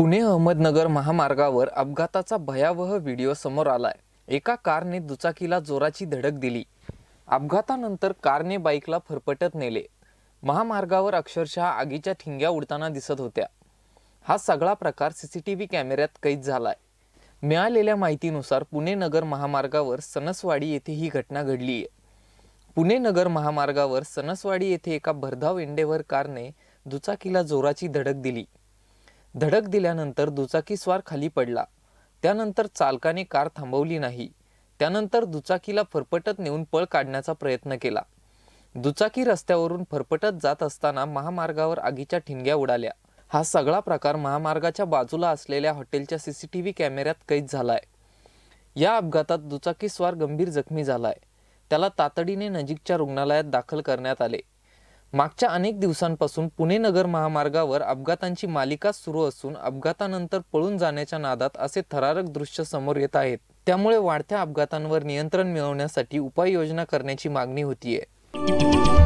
पुणे अहमदनगर महामार्गावर अपघाताचा भयावह व्हिडिओ समोर आलाय एका कारने दुचाकीला जोराची धडक दिली अपघातानंतर कारने बाईकला फरफटत नेले महामार्गावर अक्षरशः आगीच्या ठिंग्या उडताना दिसत होत्या हा सगळा प्रकार सीसीटीव्ही कॅमेऱ्यात कैद झालाय मिळालेल्या माहितीनुसार पुणे नगर महामार्गावर सनसवाडी येथे ही घटना घडली पुणे नगर महामार्गावर सनसवाडी येथे एका भरधाव इंडेवर कारने दुचाकीला जोराची धडक दिली धडक दिल्यानंतर दुचाकीस्वार खाली पडला त्यानंतर चालकाने कार थांबवली नाही त्यानंतर दुचाकीला फरफटत नेऊन पळ काढण्याचा प्रयत्न केला दुचाकी रस्त्यावरून फरफटत जात असताना महामार्गावर आगीच्या ठिणग्या उडाल्या हा सगळा प्रकार महामार्गाच्या बाजूला असलेल्या हॉटेलच्या सीसीटीव्ही कॅमेऱ्यात कैद झालाय या अपघातात दुचाकीस्वार गंभीर जखमी झालाय त्याला तातडीने नजीकच्या रुग्णालयात दाखल करण्यात आले मागच्या अनेक दिवसांपासून पुणे नगर महामार्गावर अपघातांची मालिका सुरू असून अपघातानंतर पळून जाण्याच्या नादात असे थरारक दृश्य समोर येत आहेत त्यामुळे वाढत्या अपघातांवर नियंत्रण मिळवण्यासाठी उपाययोजना करण्याची मागणी होतीये